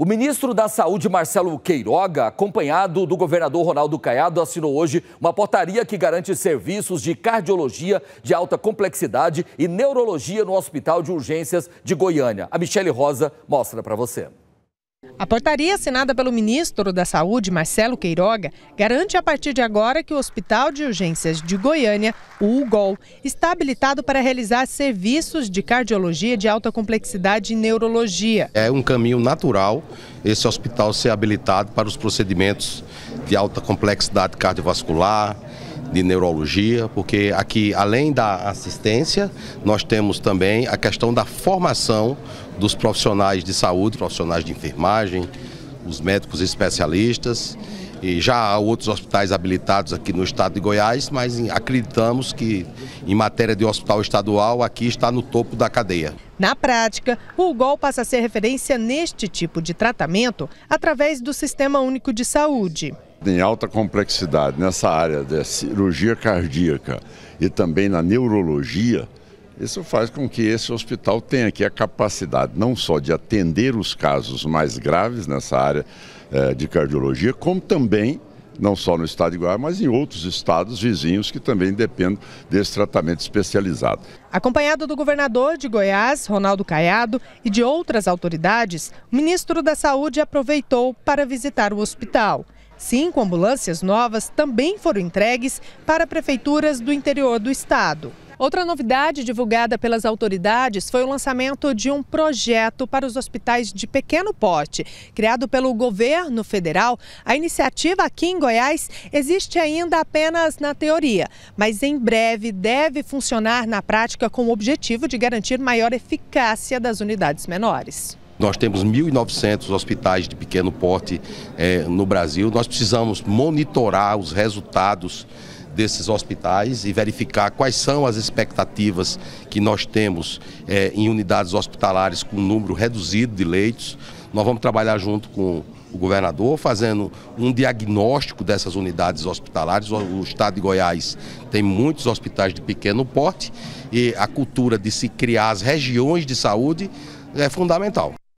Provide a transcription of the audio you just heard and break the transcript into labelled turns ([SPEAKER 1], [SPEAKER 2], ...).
[SPEAKER 1] O ministro da Saúde, Marcelo Queiroga, acompanhado do governador Ronaldo Caiado, assinou hoje uma portaria que garante serviços de cardiologia de alta complexidade e neurologia no Hospital de Urgências de Goiânia. A Michele Rosa mostra para você.
[SPEAKER 2] A portaria assinada pelo ministro da Saúde, Marcelo Queiroga, garante a partir de agora que o Hospital de Urgências de Goiânia, o UGOL, está habilitado para realizar serviços de cardiologia de alta complexidade e neurologia.
[SPEAKER 1] É um caminho natural esse hospital ser habilitado para os procedimentos de alta complexidade cardiovascular, de neurologia, porque aqui, além da assistência, nós temos também a questão da formação dos profissionais de saúde, profissionais de enfermagem, os médicos especialistas. E já há outros hospitais habilitados aqui no estado de Goiás, mas acreditamos que em matéria de hospital estadual aqui está no topo da cadeia.
[SPEAKER 2] Na prática, o UGOL passa a ser referência neste tipo de tratamento através do Sistema Único de Saúde.
[SPEAKER 3] Em alta complexidade, nessa área da cirurgia cardíaca e também na neurologia, isso faz com que esse hospital tenha aqui a capacidade não só de atender os casos mais graves nessa área eh, de cardiologia, como também não só no estado de Goiás, mas em outros estados vizinhos que também dependem desse tratamento especializado.
[SPEAKER 2] Acompanhado do governador de Goiás, Ronaldo Caiado, e de outras autoridades, o ministro da Saúde aproveitou para visitar o hospital. Cinco ambulâncias novas também foram entregues para prefeituras do interior do estado. Outra novidade divulgada pelas autoridades foi o lançamento de um projeto para os hospitais de pequeno porte. Criado pelo governo federal, a iniciativa aqui em Goiás existe ainda apenas na teoria, mas em breve deve funcionar na prática com o objetivo de garantir maior eficácia das unidades menores.
[SPEAKER 1] Nós temos 1.900 hospitais de pequeno porte eh, no Brasil. Nós precisamos monitorar os resultados desses hospitais e verificar quais são as expectativas que nós temos é, em unidades hospitalares com um número reduzido de leitos. Nós vamos trabalhar junto com o governador, fazendo um diagnóstico dessas unidades hospitalares. O estado de Goiás tem muitos hospitais de pequeno porte e a cultura de se criar as regiões de saúde é fundamental.